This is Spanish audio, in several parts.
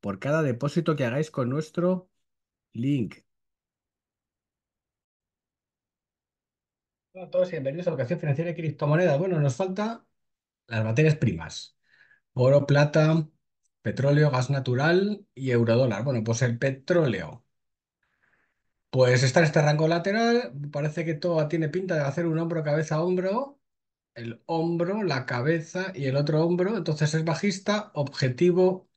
por cada depósito que hagáis con nuestro link. Hola a todos y bienvenidos a Educación Financiera y Criptomonedas. Bueno, nos falta las materias primas. Oro, plata, petróleo, gas natural y eurodólar. Bueno, pues el petróleo. Pues está en este rango lateral. Parece que todo tiene pinta de hacer un hombro, cabeza, hombro. El hombro, la cabeza y el otro hombro. Entonces es bajista. Objetivo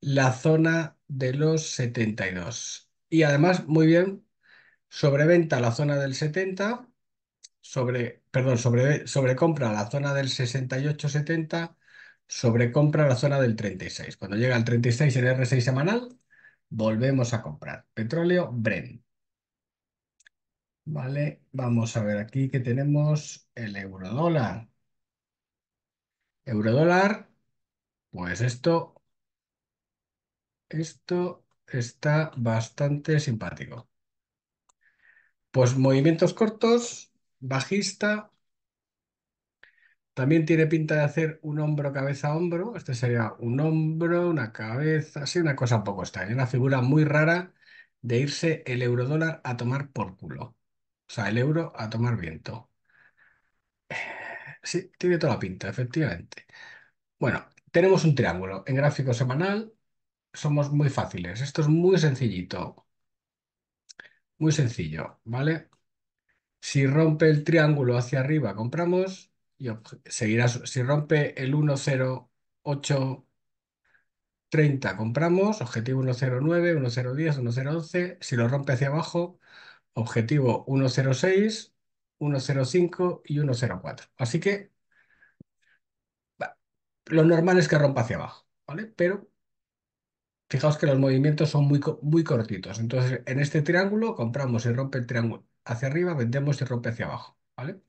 la zona de los 72. Y además, muy bien, sobreventa la zona del 70, sobre, perdón, sobre, sobrecompra la zona del 68-70, sobrecompra la zona del 36. Cuando llega el 36 en R6 semanal, volvemos a comprar. Petróleo Bren. Vale, vamos a ver aquí que tenemos el eurodólar. Eurodólar, pues esto esto está bastante simpático. Pues movimientos cortos, bajista. También tiene pinta de hacer un hombro, cabeza, hombro. Este sería un hombro, una cabeza, sí, una cosa un poco extraña. Una figura muy rara de irse el eurodólar a tomar por culo. O sea, el euro a tomar viento. Sí, tiene toda la pinta, efectivamente. Bueno, tenemos un triángulo en gráfico semanal somos muy fáciles. Esto es muy sencillito. Muy sencillo, ¿vale? Si rompe el triángulo hacia arriba, compramos y seguirá. Si rompe el 10830, 30 compramos, objetivo 109, 1010, 1011. Si lo rompe hacia abajo, objetivo 106, 105 y 104. Así que lo normal es que rompa hacia abajo, ¿vale? Pero Fijaos que los movimientos son muy, muy cortitos. Entonces, en este triángulo compramos y rompe el triángulo hacia arriba, vendemos y rompe hacia abajo. ¿vale?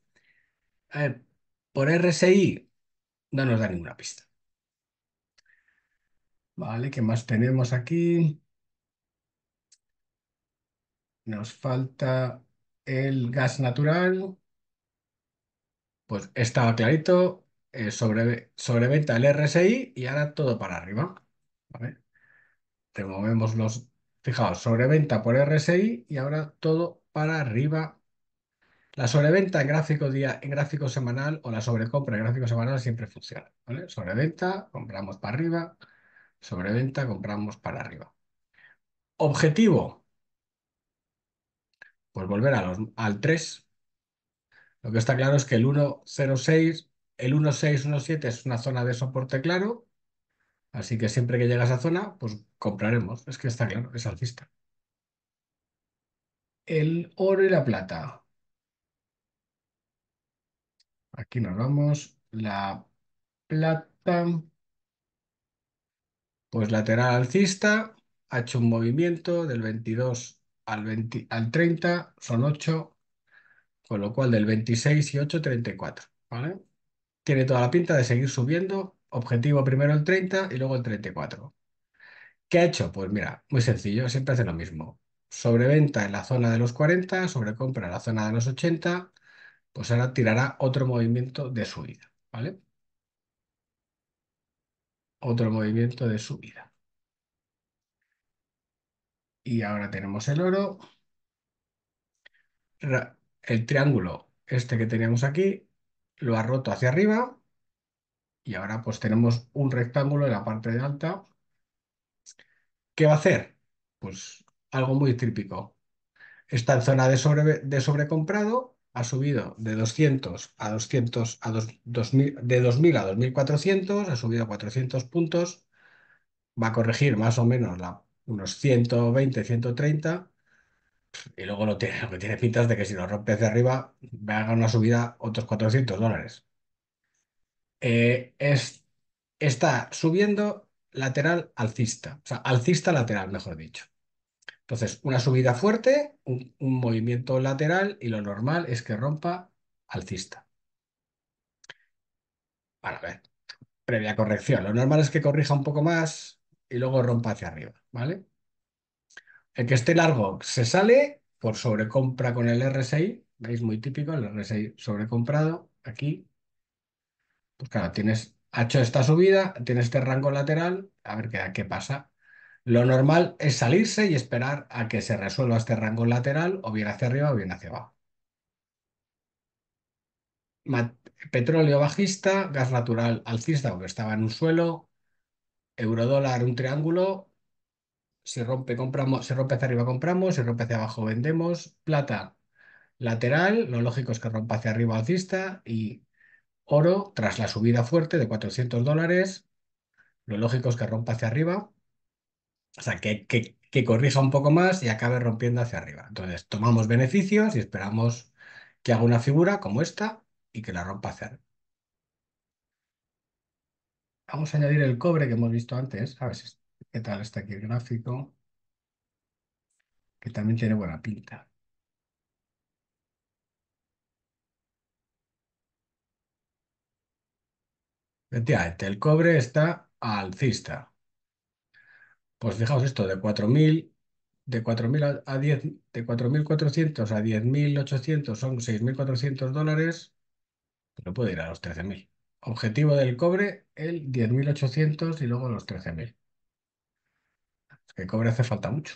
ver, por RSI no nos da ninguna pista. Vale, ¿qué más tenemos aquí? Nos falta el gas natural. Pues estaba clarito, eh, sobre, sobreventa el RSI y ahora todo para arriba. ¿vale? movemos los, fijaos, sobreventa por RSI y ahora todo para arriba. La sobreventa en gráfico, día, en gráfico semanal o la sobrecompra en gráfico semanal siempre funciona. Sobreventa, compramos para arriba, sobreventa, compramos para arriba. Objetivo, pues volver a los, al 3. Lo que está claro es que el 1.06, el 1.617 es una zona de soporte claro Así que siempre que llega a esa zona, pues compraremos. Es que está claro, es alcista. El oro y la plata. Aquí nos vamos. La plata. Pues lateral alcista. Ha hecho un movimiento del 22 al, 30. Son 8. Con lo cual del 26 y 8, 34. ¿vale? Tiene toda la pinta de seguir subiendo objetivo primero el 30 y luego el 34. ¿Qué ha hecho? Pues mira, muy sencillo, siempre hace lo mismo. Sobreventa en la zona de los 40, sobrecompra en la zona de los 80, pues ahora tirará otro movimiento de subida, ¿vale? Otro movimiento de subida. Y ahora tenemos el oro. El triángulo este que teníamos aquí lo ha roto hacia arriba y ahora pues tenemos un rectángulo en la parte de alta. ¿Qué va a hacer? Pues algo muy típico. esta zona de, de sobrecomprado, ha subido de 200 a 200 a 2000, de 2000 a 2400, ha subido a 400 puntos, va a corregir más o menos unos 120, 130 y luego lo, tiene, lo que tiene pintas de que si lo rompe hacia arriba, va a ganar una subida otros 400 dólares. Eh, es, está subiendo lateral alcista, o sea, alcista lateral, mejor dicho. Entonces, una subida fuerte, un, movimiento lateral y lo normal es que rompa alcista. Para ver, previa corrección. Lo normal es que corrija un poco más y luego rompa hacia arriba, ¿vale? El que esté largo se sale por sobrecompra con el RSI, veis muy típico, el RSI sobrecomprado aquí, pues claro, tienes, ha hecho esta subida, tienes este rango lateral, a ver qué, pasa. Lo normal es salirse y esperar a que se resuelva este rango lateral, o bien hacia arriba o bien hacia abajo. petróleo bajista, gas natural alcista, porque estaba en un suelo, eurodólar un triángulo, se rompe, compramos, si rompe hacia arriba compramos, si rompe hacia abajo vendemos, plata lateral, lo lógico es que rompa hacia arriba alcista y Oro, tras la subida fuerte de 400 dólares, lo lógico es que rompa hacia arriba, o sea, que, que, corrija un poco más y acabe rompiendo hacia arriba. Entonces, tomamos beneficios y esperamos que haga una figura como esta y que la rompa hacia arriba. Vamos a añadir el cobre que hemos visto antes. A ver qué tal está aquí el gráfico, que también tiene buena pinta. Efectivamente, el cobre está alcista. Pues fijaos esto, de 4.000 de a 10, 4.400 a 10.800 son 6.400 dólares, pero puede ir a los 13.000. Objetivo del cobre, el 10.800 y luego los 13.000. El que cobre hace falta mucho.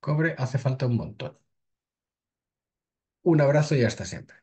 Cobre hace falta un montón. Un abrazo y hasta siempre.